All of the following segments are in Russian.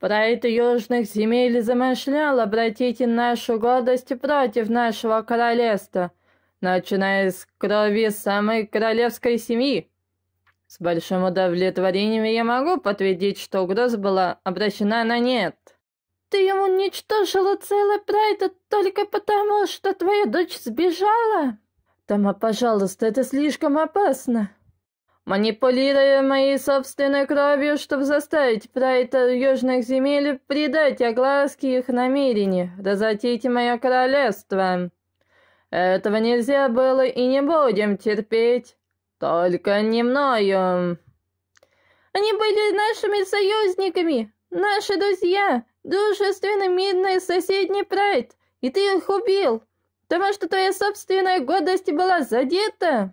Прайд южных земель замышлял обратить нашу гордость против нашего королевства, начиная с крови самой королевской семьи. С большим удовлетворением я могу подтвердить, что угроза была обращена на нет. Ты ему уничтожила целый Прайд только потому, что твоя дочь сбежала? Тома, пожалуйста, это слишком опасно манипулируя моей собственной кровью, чтобы заставить прайта южных земель предать огласке их намерений, разотить мое королевство. Этого нельзя было и не будем терпеть, только не мною. Они были нашими союзниками, наши друзья, дружественно мирные соседний прайд, и ты их убил, потому что твоя собственная гордость была задета».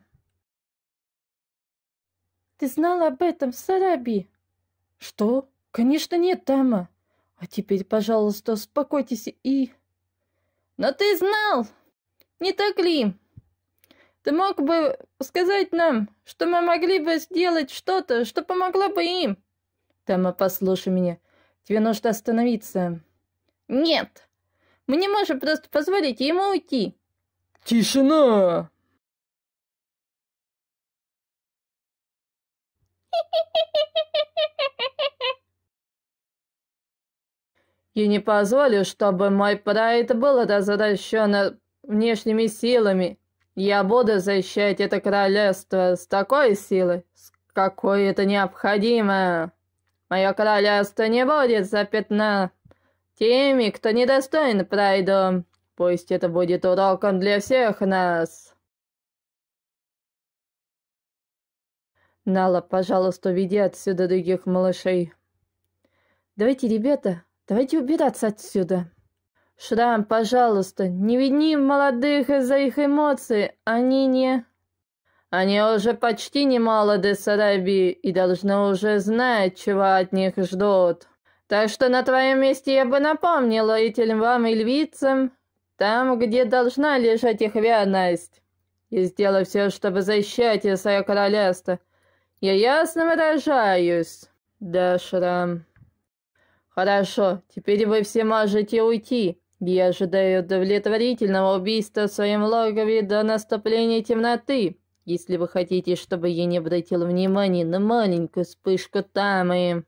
Ты знал об этом в Сараби?» «Что? Конечно нет, Тама. А теперь, пожалуйста, успокойтесь и...» «Но ты знал! Не так ли? Ты мог бы сказать нам, что мы могли бы сделать что-то, что помогло бы им?» «Тама, послушай меня. Тебе нужно остановиться». «Нет! Мы не можем просто позволить ему уйти!» «Тишина!» «Я не позволю, чтобы мой проект был развращен внешними силами. Я буду защищать это королевство с такой силой, с какой это необходимо. Мое королевство не будет запятна теми, кто недостоин прайду. Пусть это будет уроком для всех нас». Нала, пожалуйста, веди отсюда других малышей. Давайте, ребята, давайте убираться отсюда. Шрам, пожалуйста, не видни молодых из-за их эмоций, они не... Они уже почти не молоды, Сараби, и должны уже знать, чего от них ждут. Так что на твоем месте я бы напомнила и вам и львицам, там, где должна лежать их верность, и сделай все, чтобы защищать свое королевство, я ясно выражаюсь, Дашрам. Хорошо, теперь вы все можете уйти. Я ожидаю удовлетворительного убийства в своем логове до наступления темноты. Если вы хотите, чтобы я не обратил внимания на маленькую вспышку там